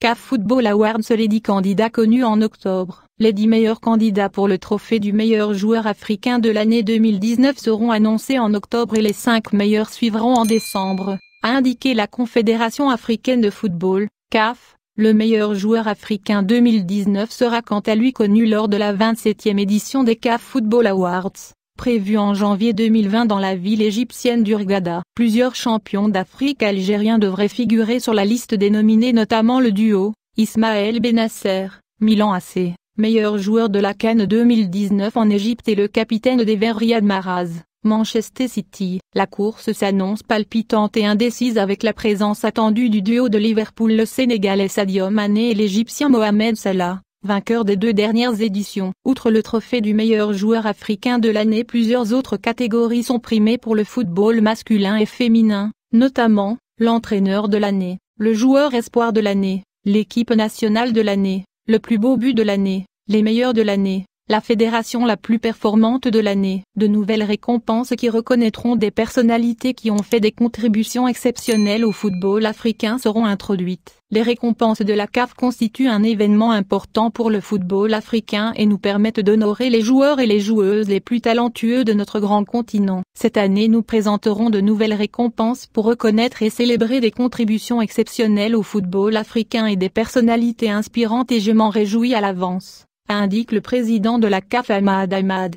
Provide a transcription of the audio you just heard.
CAF Football Awards les 10 candidats connus en octobre. Les 10 meilleurs candidats pour le trophée du meilleur joueur africain de l'année 2019 seront annoncés en octobre et les 5 meilleurs suivront en décembre, a indiqué la Confédération africaine de football, CAF. Le meilleur joueur africain 2019 sera quant à lui connu lors de la 27e édition des CAF Football Awards prévu en janvier 2020 dans la ville égyptienne d'Urgada. Plusieurs champions d'Afrique algériens devraient figurer sur la liste des nominés notamment le duo, Ismaël Benasser, Milan AC, meilleur joueur de la Cannes 2019 en Égypte et le capitaine des Verts Riyad Maraz, Manchester City. La course s'annonce palpitante et indécise avec la présence attendue du duo de Liverpool le Sénégalais Sadio Mané et l'Égyptien Mohamed Salah vainqueur des deux dernières éditions. Outre le trophée du meilleur joueur africain de l'année, plusieurs autres catégories sont primées pour le football masculin et féminin, notamment l'entraîneur de l'année, le joueur espoir de l'année, l'équipe nationale de l'année, le plus beau but de l'année, les meilleurs de l'année, la fédération la plus performante de l'année. De nouvelles récompenses qui reconnaîtront des personnalités qui ont fait des contributions exceptionnelles au football africain seront introduites. Les récompenses de la CAF constituent un événement important pour le football africain et nous permettent d'honorer les joueurs et les joueuses les plus talentueux de notre grand continent. Cette année nous présenterons de nouvelles récompenses pour reconnaître et célébrer des contributions exceptionnelles au football africain et des personnalités inspirantes et je m'en réjouis à l'avance indique le président de la CAF Ahmad Ahmad.